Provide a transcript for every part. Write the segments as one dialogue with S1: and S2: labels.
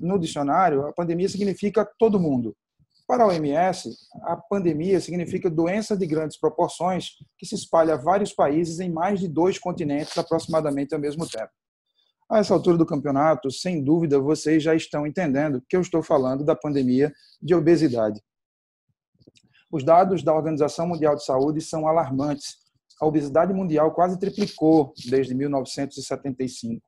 S1: no dicionário, a pandemia significa todo mundo. Para a OMS, a pandemia significa doença de grandes proporções que se espalha a vários países em mais de dois continentes aproximadamente ao mesmo tempo. A essa altura do campeonato, sem dúvida, vocês já estão entendendo que eu estou falando da pandemia de obesidade. Os dados da Organização Mundial de Saúde são alarmantes. A obesidade mundial quase triplicou desde 1975.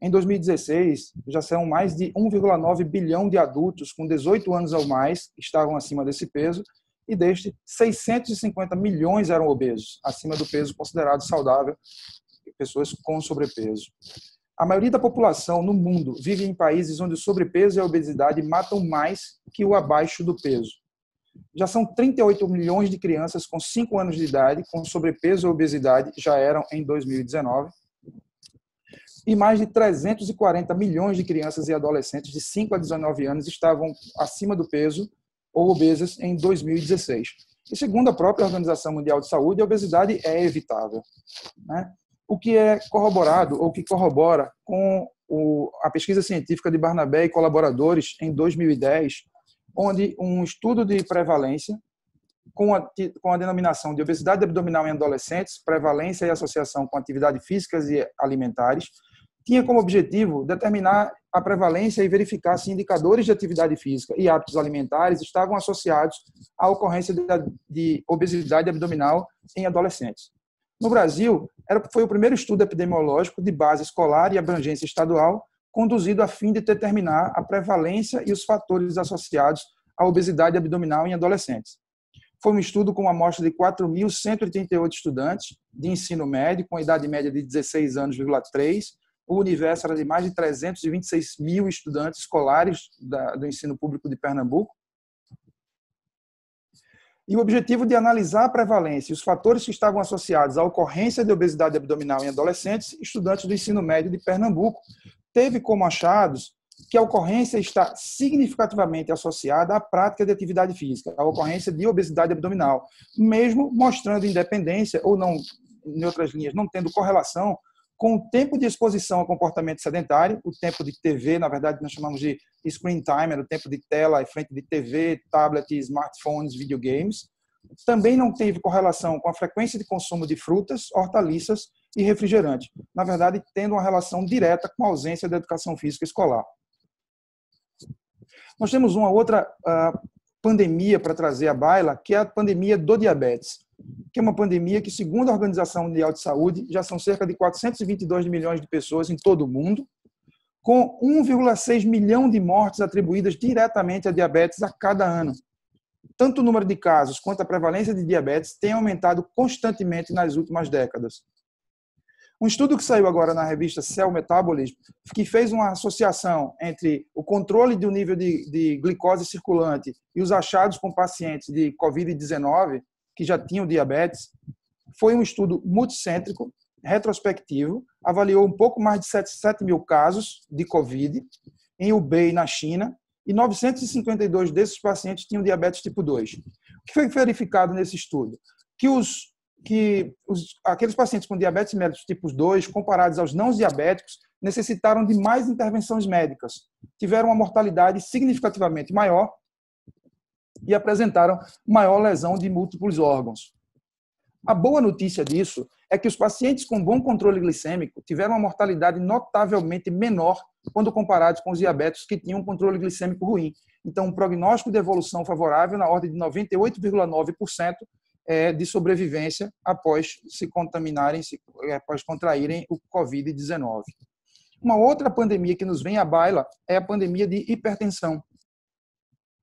S1: Em 2016, já serão mais de 1,9 bilhão de adultos com 18 anos ou mais que estavam acima desse peso, e deste, 650 milhões eram obesos, acima do peso considerado saudável, pessoas com sobrepeso. A maioria da população no mundo vive em países onde o sobrepeso e a obesidade matam mais que o abaixo do peso. Já são 38 milhões de crianças com 5 anos de idade com sobrepeso ou obesidade, já eram em 2019 e mais de 340 milhões de crianças e adolescentes de 5 a 19 anos estavam acima do peso ou obesas em 2016. E segundo a própria Organização Mundial de Saúde, a obesidade é evitável. Né? O que é corroborado, ou que corrobora com o, a pesquisa científica de Barnabé e colaboradores em 2010, onde um estudo de prevalência com a, com a denominação de obesidade abdominal em adolescentes, prevalência e associação com atividade físicas e alimentares, tinha como objetivo determinar a prevalência e verificar se indicadores de atividade física e hábitos alimentares estavam associados à ocorrência de obesidade abdominal em adolescentes. No Brasil, foi o primeiro estudo epidemiológico de base escolar e abrangência estadual conduzido a fim de determinar a prevalência e os fatores associados à obesidade abdominal em adolescentes. Foi um estudo com uma amostra de 4.138 estudantes de ensino médio, com idade média de 16 anos,3 o universo era de mais de 326 mil estudantes escolares da, do ensino público de Pernambuco. E o objetivo de analisar a prevalência e os fatores que estavam associados à ocorrência de obesidade abdominal em adolescentes, estudantes do ensino médio de Pernambuco, teve como achados que a ocorrência está significativamente associada à prática de atividade física, à ocorrência de obesidade abdominal, mesmo mostrando independência ou não, em outras linhas, não tendo correlação com o tempo de exposição ao comportamento sedentário, o tempo de TV, na verdade nós chamamos de screen time, era né, o tempo de tela em frente de TV, tablet, smartphones, videogames. Também não teve correlação com a frequência de consumo de frutas, hortaliças e refrigerante, na verdade tendo uma relação direta com a ausência da educação física escolar. Nós temos uma outra uh, pandemia para trazer à baila, que é a pandemia do diabetes que é uma pandemia que, segundo a Organização Mundial de Saúde, já são cerca de 422 milhões de pessoas em todo o mundo, com 1,6 milhão de mortes atribuídas diretamente a diabetes a cada ano. Tanto o número de casos quanto a prevalência de diabetes tem aumentado constantemente nas últimas décadas. Um estudo que saiu agora na revista Cell Metabolism, que fez uma associação entre o controle do nível de, de glicose circulante e os achados com pacientes de Covid-19, que já tinham diabetes. Foi um estudo multicêntrico, retrospectivo, avaliou um pouco mais de 7, mil casos de Covid em Hubei, na China, e 952 desses pacientes tinham diabetes tipo 2. O que foi verificado nesse estudo? Que os que os, aqueles pacientes com diabetes mellitus tipo 2, comparados aos não diabéticos, necessitaram de mais intervenções médicas, tiveram uma mortalidade significativamente maior e apresentaram maior lesão de múltiplos órgãos. A boa notícia disso é que os pacientes com bom controle glicêmico tiveram uma mortalidade notavelmente menor quando comparados com os diabéticos que tinham um controle glicêmico ruim. Então, um prognóstico de evolução favorável na ordem de 98,9% é, de sobrevivência após se contaminarem, é, após contraírem o Covid-19. Uma outra pandemia que nos vem à baila é a pandemia de hipertensão.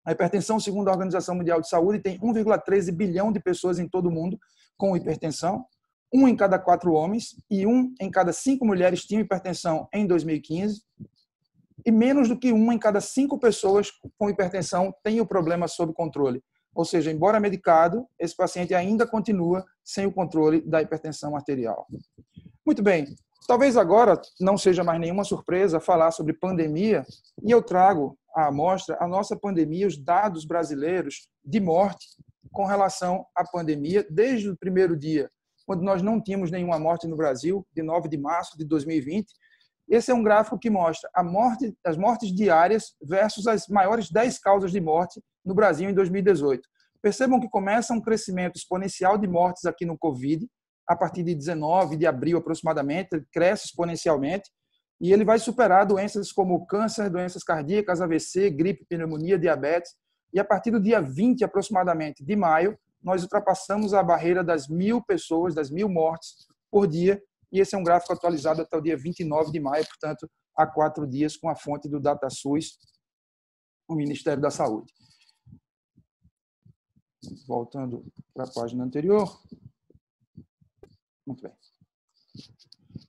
S1: A hipertensão, segundo a Organização Mundial de Saúde, tem 1,13 bilhão de pessoas em todo o mundo com hipertensão. Um em cada quatro homens e um em cada cinco mulheres tinham hipertensão em 2015. E menos do que uma em cada cinco pessoas com hipertensão tem o problema sob controle. Ou seja, embora medicado, esse paciente ainda continua sem o controle da hipertensão arterial. Muito bem, Talvez agora não seja mais nenhuma surpresa falar sobre pandemia, e eu trago à amostra a nossa pandemia, os dados brasileiros de morte com relação à pandemia, desde o primeiro dia, quando nós não tínhamos nenhuma morte no Brasil, de 9 de março de 2020. Esse é um gráfico que mostra morte, as mortes diárias versus as maiores 10 causas de morte no Brasil em 2018. Percebam que começa um crescimento exponencial de mortes aqui no Covid, a partir de 19 de abril aproximadamente, ele cresce exponencialmente e ele vai superar doenças como câncer, doenças cardíacas, AVC, gripe, pneumonia, diabetes. E a partir do dia 20 aproximadamente de maio, nós ultrapassamos a barreira das mil pessoas, das mil mortes por dia. E esse é um gráfico atualizado até o dia 29 de maio, portanto, há quatro dias, com a fonte do DataSUS, o Ministério da Saúde. Voltando para a página anterior, muito bem.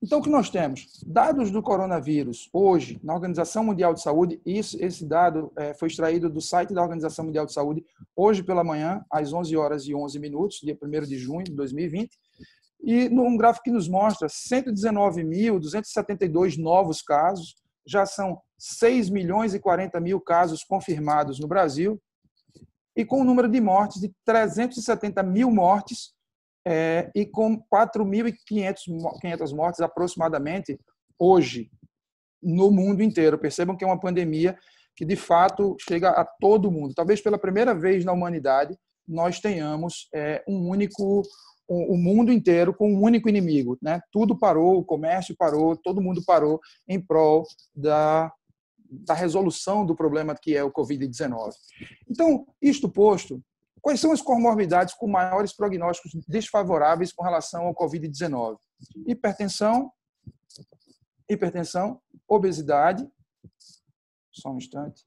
S1: Então, o que nós temos? Dados do coronavírus hoje na Organização Mundial de Saúde, isso, esse dado é, foi extraído do site da Organização Mundial de Saúde hoje pela manhã, às 11 horas e 11 minutos, dia 1 de junho de 2020, e num gráfico que nos mostra 119.272 novos casos, já são 6 milhões e 40 mil casos confirmados no Brasil, e com o um número de mortes de 370 mil mortes, é, e com 4.500 mortes aproximadamente hoje no mundo inteiro. Percebam que é uma pandemia que de fato chega a todo mundo. Talvez pela primeira vez na humanidade nós tenhamos é, um único o mundo inteiro com um único inimigo, né? Tudo parou, o comércio parou, todo mundo parou em prol da, da resolução do problema que é o Covid-19. Então, isto posto, Quais são as comorbidades com maiores prognósticos desfavoráveis com relação ao Covid-19? Hipertensão, hipertensão, obesidade, só um instante.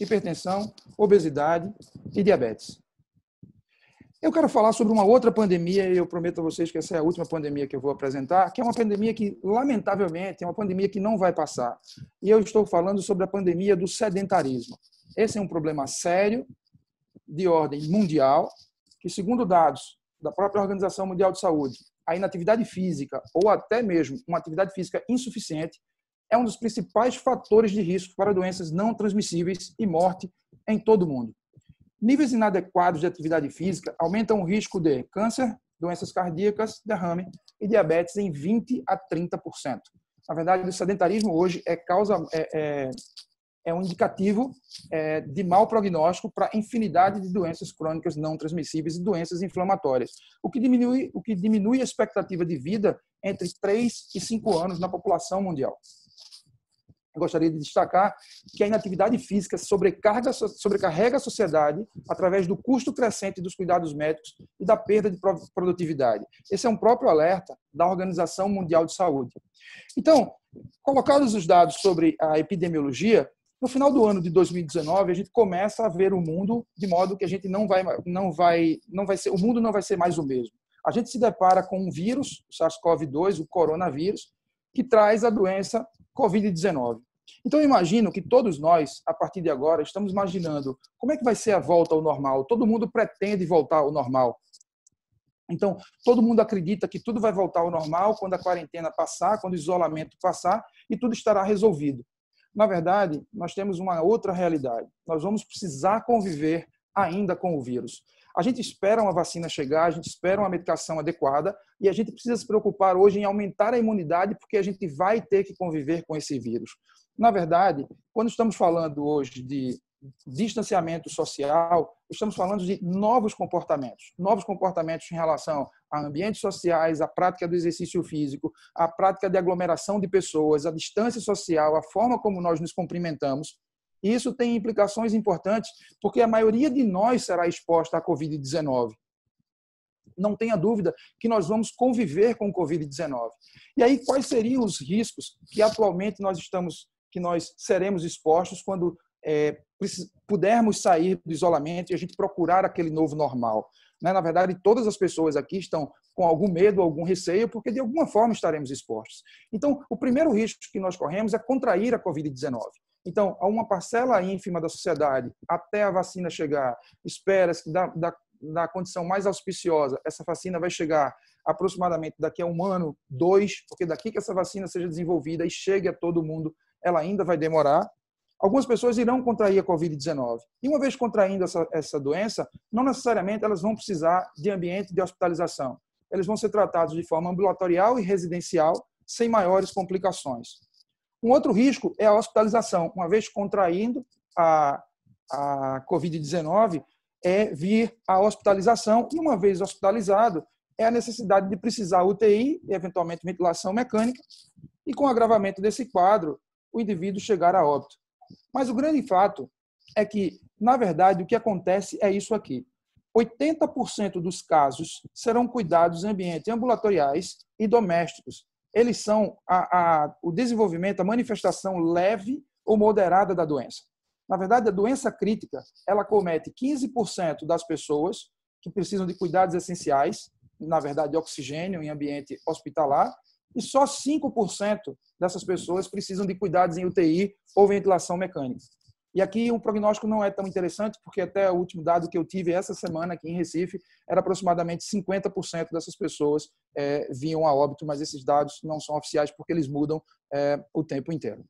S1: Hipertensão, obesidade e diabetes. Eu quero falar sobre uma outra pandemia, e eu prometo a vocês que essa é a última pandemia que eu vou apresentar, que é uma pandemia que, lamentavelmente, é uma pandemia que não vai passar. E eu estou falando sobre a pandemia do sedentarismo. Esse é um problema sério de ordem mundial, que segundo dados da própria Organização Mundial de Saúde, a inatividade física ou até mesmo uma atividade física insuficiente é um dos principais fatores de risco para doenças não transmissíveis e morte em todo o mundo. Níveis inadequados de atividade física aumentam o risco de câncer, doenças cardíacas, derrame e diabetes em 20 a 30%. Na verdade, o sedentarismo hoje é causa é, é, é um indicativo é, de mau prognóstico para infinidade de doenças crônicas não transmissíveis e doenças inflamatórias, o que diminui, o que diminui a expectativa de vida entre 3 e 5 anos na população mundial. Eu gostaria de destacar que a inatividade física sobrecarrega a sociedade através do custo crescente dos cuidados médicos e da perda de produtividade. Esse é um próprio alerta da Organização Mundial de Saúde. Então, colocados os dados sobre a epidemiologia, no final do ano de 2019, a gente começa a ver o mundo de modo que a gente não vai, não vai, não vai ser, o mundo não vai ser mais o mesmo. A gente se depara com um vírus, o SARS-CoV-2, o coronavírus, que traz a doença COVID-19. Então, eu imagino que todos nós, a partir de agora, estamos imaginando como é que vai ser a volta ao normal. Todo mundo pretende voltar ao normal. Então, todo mundo acredita que tudo vai voltar ao normal quando a quarentena passar, quando o isolamento passar e tudo estará resolvido. Na verdade, nós temos uma outra realidade. Nós vamos precisar conviver ainda com o vírus. A gente espera uma vacina chegar, a gente espera uma medicação adequada e a gente precisa se preocupar hoje em aumentar a imunidade porque a gente vai ter que conviver com esse vírus. Na verdade, quando estamos falando hoje de distanciamento social, estamos falando de novos comportamentos, novos comportamentos em relação a ambientes sociais, a prática do exercício físico, a prática de aglomeração de pessoas, a distância social, a forma como nós nos cumprimentamos. Isso tem implicações importantes, porque a maioria de nós será exposta à Covid-19 não tenha dúvida que nós vamos conviver com o Covid-19. E aí, quais seriam os riscos que atualmente nós estamos, que nós seremos expostos quando é, pudermos sair do isolamento e a gente procurar aquele novo normal? Né? Na verdade, todas as pessoas aqui estão com algum medo, algum receio, porque de alguma forma estaremos expostos. Então, o primeiro risco que nós corremos é contrair a Covid-19. Então, há uma parcela ínfima da sociedade, até a vacina chegar, espera-se que da, da, da condição mais auspiciosa, essa vacina vai chegar aproximadamente daqui a um ano, dois, porque daqui que essa vacina seja desenvolvida e chegue a todo mundo, ela ainda vai demorar, algumas pessoas irão contrair a Covid-19. E uma vez contraindo essa, essa doença, não necessariamente elas vão precisar de ambiente de hospitalização. Eles vão ser tratados de forma ambulatorial e residencial, sem maiores complicações. Um outro risco é a hospitalização. Uma vez contraindo a, a Covid-19, é vir à hospitalização e, uma vez hospitalizado, é a necessidade de precisar UTI e, eventualmente, ventilação mecânica e, com o agravamento desse quadro, o indivíduo chegar a óbito. Mas o grande fato é que, na verdade, o que acontece é isso aqui. 80% dos casos serão cuidados em ambientes ambulatoriais e domésticos. Eles são a, a, o desenvolvimento, a manifestação leve ou moderada da doença. Na verdade, a doença crítica, ela comete 15% das pessoas que precisam de cuidados essenciais, na verdade, oxigênio em ambiente hospitalar, e só 5% dessas pessoas precisam de cuidados em UTI ou ventilação mecânica. E aqui o prognóstico não é tão interessante, porque até o último dado que eu tive essa semana aqui em Recife era aproximadamente 50% dessas pessoas é, vinham a óbito, mas esses dados não são oficiais porque eles mudam é, o tempo inteiro.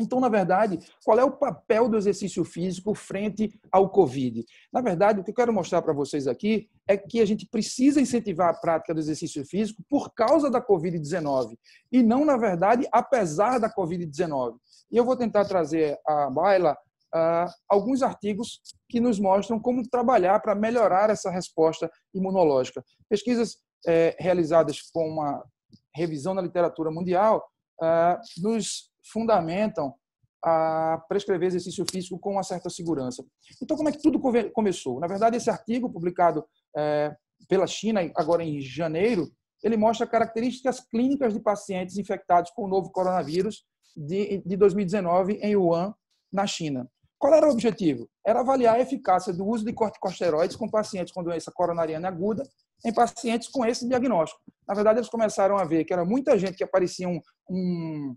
S1: Então, na verdade, qual é o papel do exercício físico frente ao Covid? Na verdade, o que eu quero mostrar para vocês aqui é que a gente precisa incentivar a prática do exercício físico por causa da Covid-19 e não, na verdade, apesar da Covid-19. E eu vou tentar trazer a baila uh, alguns artigos que nos mostram como trabalhar para melhorar essa resposta imunológica. Pesquisas eh, realizadas com uma revisão na literatura mundial uh, nos fundamentam a prescrever exercício físico com uma certa segurança. Então, como é que tudo começou? Na verdade, esse artigo publicado é, pela China, agora em janeiro, ele mostra características clínicas de pacientes infectados com o novo coronavírus de, de 2019 em Wuhan, na China. Qual era o objetivo? Era avaliar a eficácia do uso de corticosteroides com pacientes com doença coronariana aguda em pacientes com esse diagnóstico. Na verdade, eles começaram a ver que era muita gente que aparecia um, um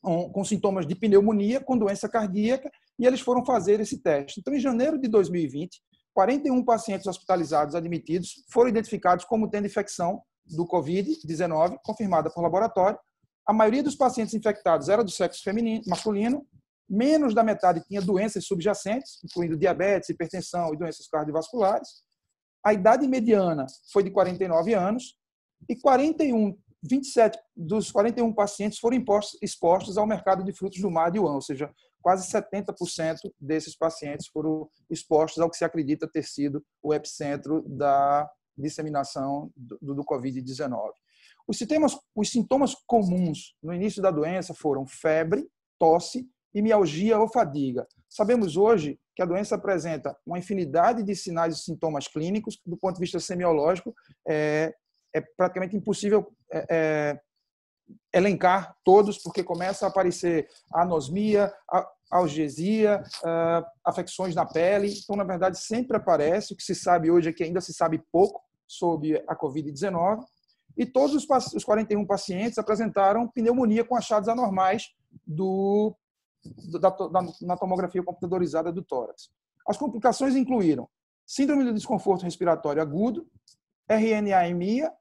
S1: com sintomas de pneumonia, com doença cardíaca, e eles foram fazer esse teste. Então, em janeiro de 2020, 41 pacientes hospitalizados admitidos foram identificados como tendo infecção do Covid-19, confirmada por laboratório. A maioria dos pacientes infectados era do sexo feminino, masculino, menos da metade tinha doenças subjacentes, incluindo diabetes, hipertensão e doenças cardiovasculares. A idade mediana foi de 49 anos e 41 27 dos 41 pacientes foram expostos ao mercado de frutos do mar de Wuhan, ou seja, quase 70% desses pacientes foram expostos ao que se acredita ter sido o epicentro da disseminação do, do Covid-19. Os sintomas, os sintomas comuns no início da doença foram febre, tosse e mialgia ou fadiga. Sabemos hoje que a doença apresenta uma infinidade de sinais e sintomas clínicos, do ponto de vista semiológico, é, é praticamente impossível é, é, elencar todos, porque começa a aparecer anosmia, a, algesia, ah, afecções na pele. Então, na verdade, sempre aparece. O que se sabe hoje é que ainda se sabe pouco sobre a Covid-19. E todos os, os 41 pacientes apresentaram pneumonia com achados anormais do, da, da, na tomografia computadorizada do tórax. As complicações incluíram síndrome do desconforto respiratório agudo, RNA-emia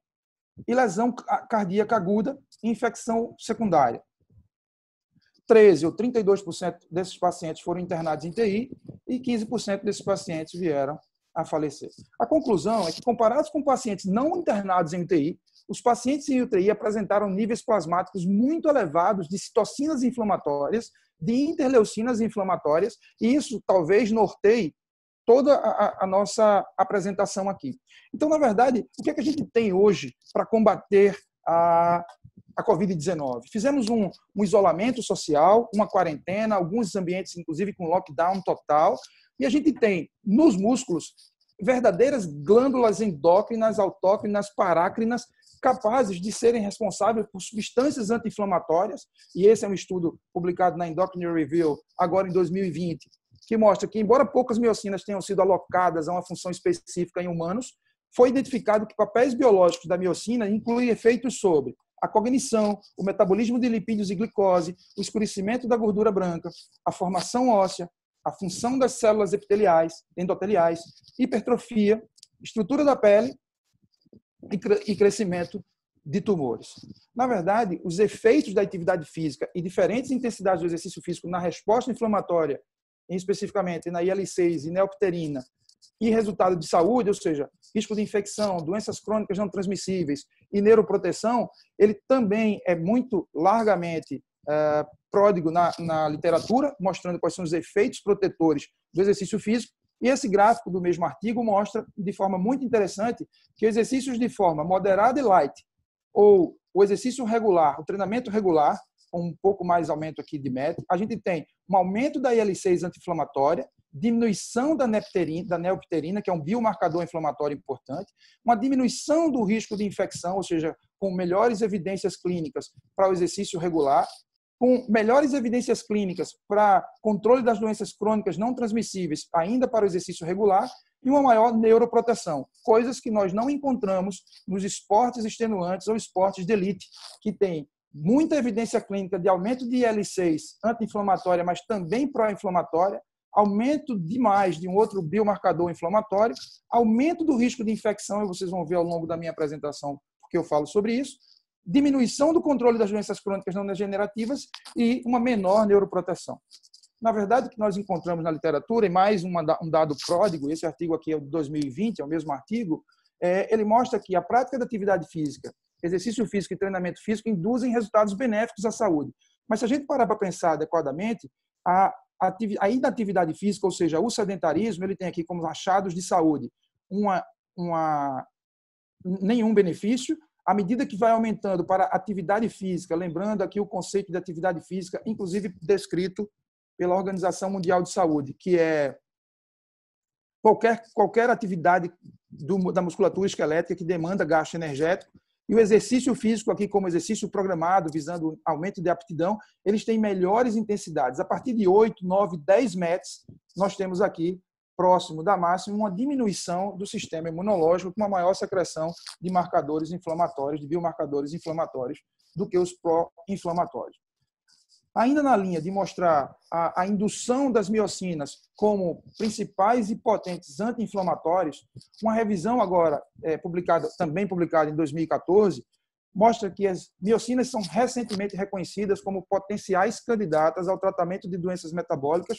S1: e lesão cardíaca aguda e infecção secundária. 13 ou 32% desses pacientes foram internados em TI e 15% desses pacientes vieram a falecer. A conclusão é que, comparados com pacientes não internados em UTI, os pacientes em UTI apresentaram níveis plasmáticos muito elevados de citocinas inflamatórias, de interleucinas inflamatórias, e isso talvez norteie toda a, a, nossa apresentação aqui. Então, na verdade, o que, é que a gente tem hoje para combater a, a Covid-19? Fizemos um, um, isolamento social, uma quarentena, alguns ambientes, inclusive, com lockdown total, e a gente tem nos músculos verdadeiras glândulas endócrinas, autócrinas, parácrinas, capazes de serem responsáveis por substâncias anti-inflamatórias, e esse é um estudo publicado na Endocrine Review agora em 2020, que mostra que, embora poucas miocinas tenham sido alocadas a uma função específica em humanos, foi identificado que papéis biológicos da miocina incluem efeitos sobre a cognição, o metabolismo de lipídios e glicose, o escurecimento da gordura branca, a formação óssea, a função das células epiteliais, endoteliais, hipertrofia, estrutura da pele e crescimento de tumores. Na verdade, os efeitos da atividade física e diferentes intensidades do exercício físico na resposta inflamatória especificamente na IL-6 e neopterina, e resultado de saúde, ou seja, risco de infecção, doenças crônicas não transmissíveis e neuroproteção, ele também é muito largamente eh, pródigo na, na literatura, mostrando quais são os efeitos protetores do exercício físico. E esse gráfico do mesmo artigo mostra de forma muito interessante que exercícios de forma moderada e light, ou o exercício regular, o treinamento regular, um pouco mais aumento aqui de MET. A gente tem um aumento da IL-6 anti-inflamatória, diminuição da nepterina, da neopterina, que é um biomarcador inflamatório importante, uma diminuição do risco de infecção, ou seja, com melhores evidências clínicas para o exercício regular, com melhores evidências clínicas para controle das doenças crônicas não transmissíveis, ainda para o exercício regular, e uma maior neuroproteção, coisas que nós não encontramos nos esportes extenuantes ou esportes de elite, que tem muita evidência clínica de aumento de IL-6 anti-inflamatória, mas também pró-inflamatória, aumento demais de um outro biomarcador inflamatório, aumento do risco de infecção, e vocês vão ver ao longo da minha apresentação porque eu falo sobre isso, diminuição do controle das doenças crônicas não degenerativas e uma menor neuroproteção. Na verdade, o que nós encontramos na literatura, e mais um dado pródigo, esse artigo aqui é de 2020, é o mesmo artigo, é, ele mostra que a prática da atividade física exercício físico e treinamento físico induzem resultados benéficos à saúde. Mas se a gente parar para pensar adequadamente, a, a inatividade física, ou seja, o sedentarismo, ele tem aqui como achados de saúde uma, uma, nenhum benefício. À medida que vai aumentando para atividade física, lembrando aqui o conceito de atividade física, inclusive descrito pela Organização Mundial de Saúde, que é qualquer, qualquer atividade do, da musculatura esquelética que demanda gasto energético, e o exercício físico aqui, como exercício programado, visando aumento de aptidão, eles têm melhores intensidades. A partir de 8, 9, 10 metros, nós temos aqui, próximo da máxima, uma diminuição do sistema imunológico com uma maior secreção de marcadores inflamatórios, de biomarcadores inflamatórios, do que os pró-inflamatórios ainda na linha de mostrar a, a, indução das miocinas como principais e potentes anti-inflamatórios, uma revisão agora é, publicada, também publicada em 2014, mostra que as miocinas são recentemente reconhecidas como potenciais candidatas ao tratamento de doenças metabólicas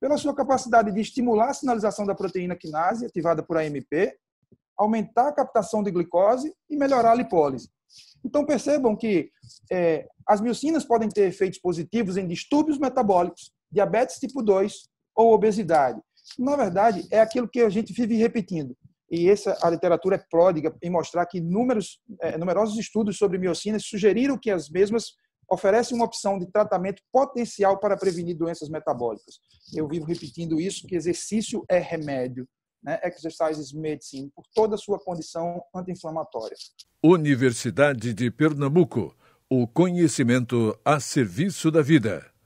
S1: pela sua capacidade de estimular a sinalização da proteína quinase ativada por AMP, aumentar a captação de glicose e melhorar a lipólise. Então percebam que é, as miocinas podem ter efeitos positivos em distúrbios metabólicos, diabetes tipo 2 ou obesidade. Na verdade, é aquilo que a gente vive repetindo. E essa a literatura é pródiga em mostrar que números, é, numerosos estudos sobre miocinas sugeriram que as mesmas oferecem uma opção de tratamento potencial para prevenir doenças metabólicas. Eu vivo repetindo isso que exercício é remédio né, Exercises Medicine, por toda a sua condição anti-inflamatória. Universidade de Pernambuco, o conhecimento a serviço da vida.